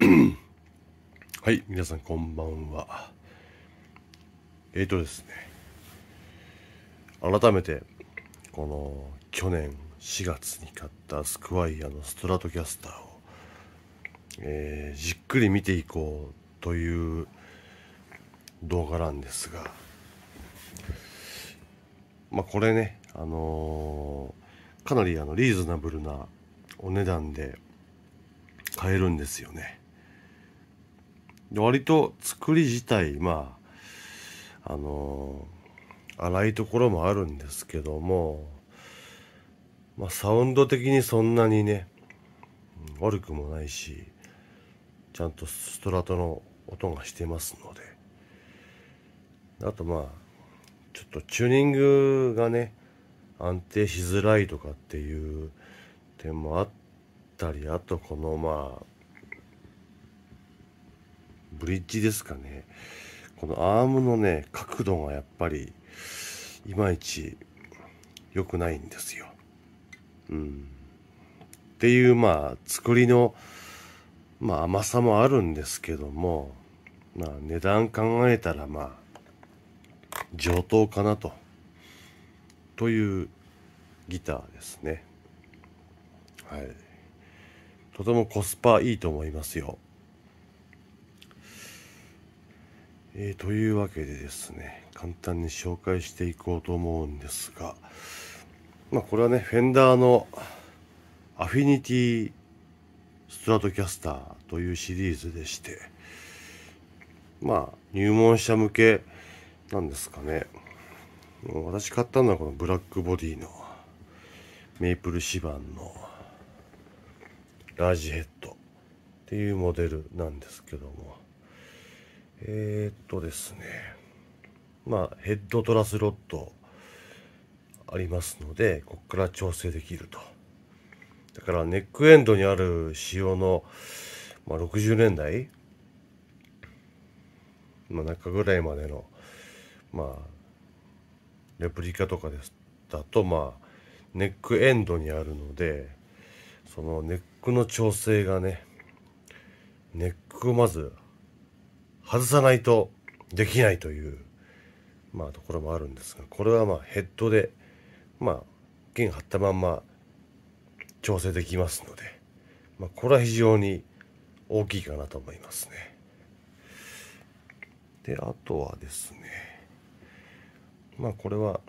はい、皆さんこんばんは。えっ、ー、とですね、改めて、この去年4月に買ったスクワイヤのストラトキャスターを、えー、じっくり見ていこうという動画なんですが、まあこれね、あのー、かなりあのリーズナブルなお値段で買えるんですよね。割と作り自体まああのー、荒いところもあるんですけども、まあ、サウンド的にそんなにね悪くもないしちゃんとストラトの音がしてますのであとまあちょっとチューニングがね安定しづらいとかっていう点もあったりあとこのまあブリッジですかね。このアームのね、角度がやっぱり、いまいち良くないんですよ。うん。っていう、まあ、作りの、まあ、甘さもあるんですけども、まあ、値段考えたら、まあ、上等かなと。というギターですね。はい。とてもコスパいいと思いますよ。えー、というわけでですね簡単に紹介していこうと思うんですが、まあ、これはねフェンダーのアフィニティストラトキャスターというシリーズでしてまあ入門者向けなんですかね私買ったのはこのブラックボディのメイプルシバンのラージヘッドっていうモデルなんですけどもえー、っとですねまあヘッドトラスロッドありますのでここから調整できるとだからネックエンドにある仕様の、まあ、60年代の中ぐらいまでのまあレプリカとかですだとまあネックエンドにあるのでそのネックの調整がねネックをまず外さないとできないという、まあ、ところもあるんですがこれはまあヘッドで、まあ、弦張ったまんま調整できますので、まあ、これは非常に大きいかなと思いますね。であとはですねまあこれは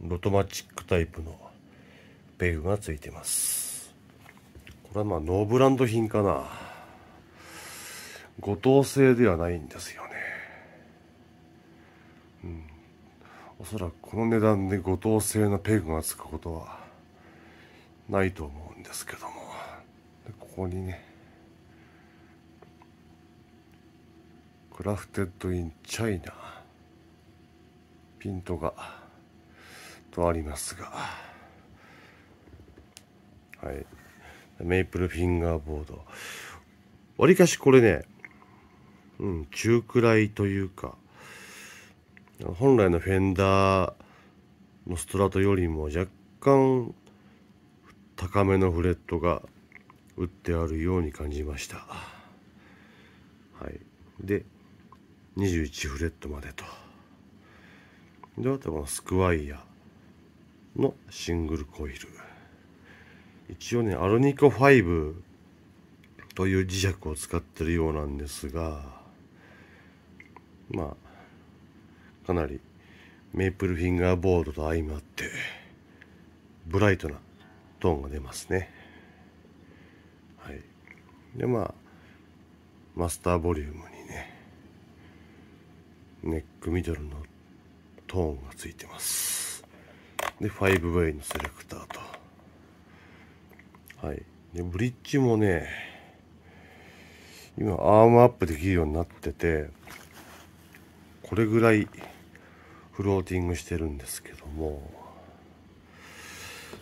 ロトマチックタイプのペグがついてます。これはまあノーブランド品かな。五等星ではないんですよね。うん。おそらくこの値段で五等星のペグがつくことはないと思うんですけども。ここにね、クラフテッドインチャイナ、ピントが、とありますが、はい。メイプルフィンガーボード。わりかしこれね、うん、中くらいというか本来のフェンダーのストラトよりも若干高めのフレットが打ってあるように感じました。はい、で21フレットまでと。であとこのスクワイヤのシングルコイル。一応ねアルニコ5という磁石を使ってるようなんですがまあかなりメープルフィンガーボードと相まってブライトなトーンが出ますねはいでまあマスターボリュームにねネックミドルのトーンがついてますで 5way のセレクターとはいでブリッジもね今アームアップできるようになっててこれぐらいフローティングしてるんですけども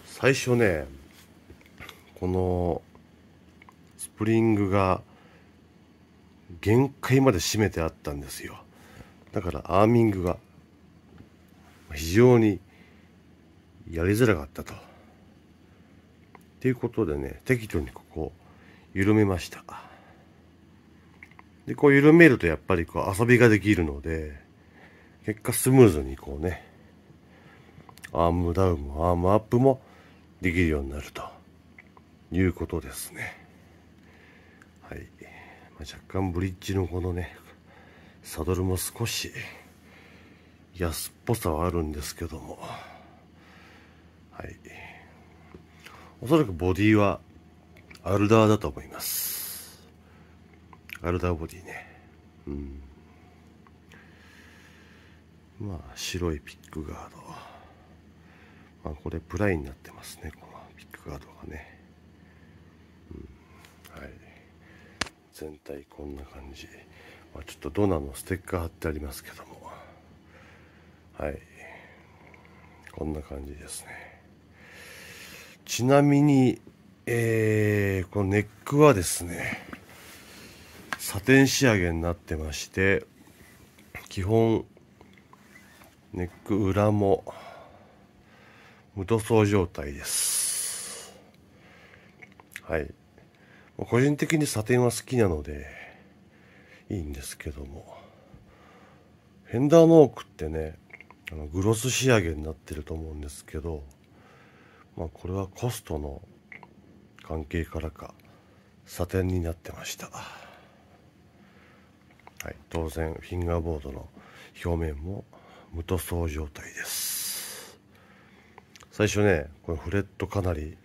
最初ねこのスプリングが限界まで締めてあったんですよだからアーミングが非常にやりづらかったと。っていうことでね適度にここ緩めました。で、こう緩めるとやっぱりこう遊びができるので、結果スムーズにこうね、アームダウンもアームアップもできるようになるということですね。はい。まあ、若干ブリッジのこのね、サドルも少し安っぽさはあるんですけども、はい。おそらくボディはアルダーだと思います。アルダーボディねうんまあ白いピックガードまあこれプライになってますねこのピックガードがね、うん、はい全体こんな感じ、まあ、ちょっとドナのステッカー貼ってありますけどもはいこんな感じですねちなみに、えー、このネックはですねサテン仕上げになってまして基本ネック裏も無塗装状態ですはい個人的にサテンは好きなのでいいんですけどもフェンダーモークってねあのグロス仕上げになってると思うんですけどまあこれはコストの関係からかサテンになってました。い、当然フィンガーボードの表面も無塗装状態です最初ねこのフレットかなり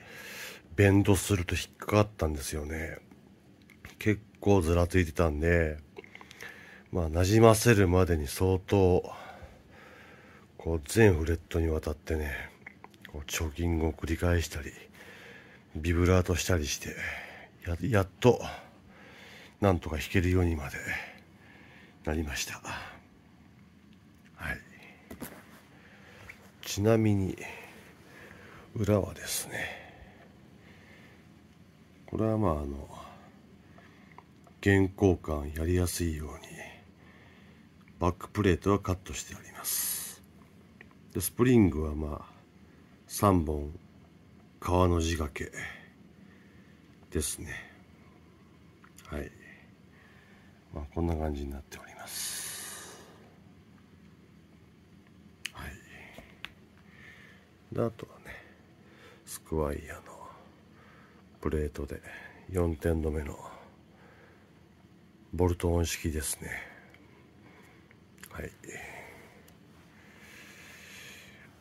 ベンドすると引っかかったんですよね結構ずらついてたんでまあなじませるまでに相当こう全フレットにわたってねこうチョングを繰り返したりビブラートしたりしてやっとなんとか弾けるようにまでなりましたはいちなみに裏はですねこれはまああの原稿感やりやすいようにバックプレートはカットしてありますでスプリングはまあ3本革の字掛けですねはい、まあ、こんな感じになっておりますであとはねスクワイヤのプレートで4点止めのボルトオン式ですねはい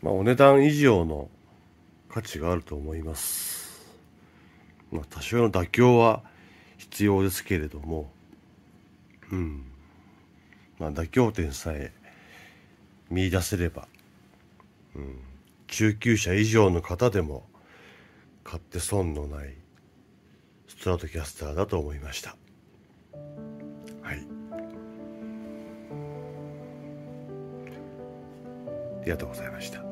まあお値段以上の価値があると思いますまあ多少の妥協は必要ですけれどもうんまあ妥協点さえ見出せればうん中級者以上の方でも買って損のないストラトキャスターだと思いましたはいありがとうございました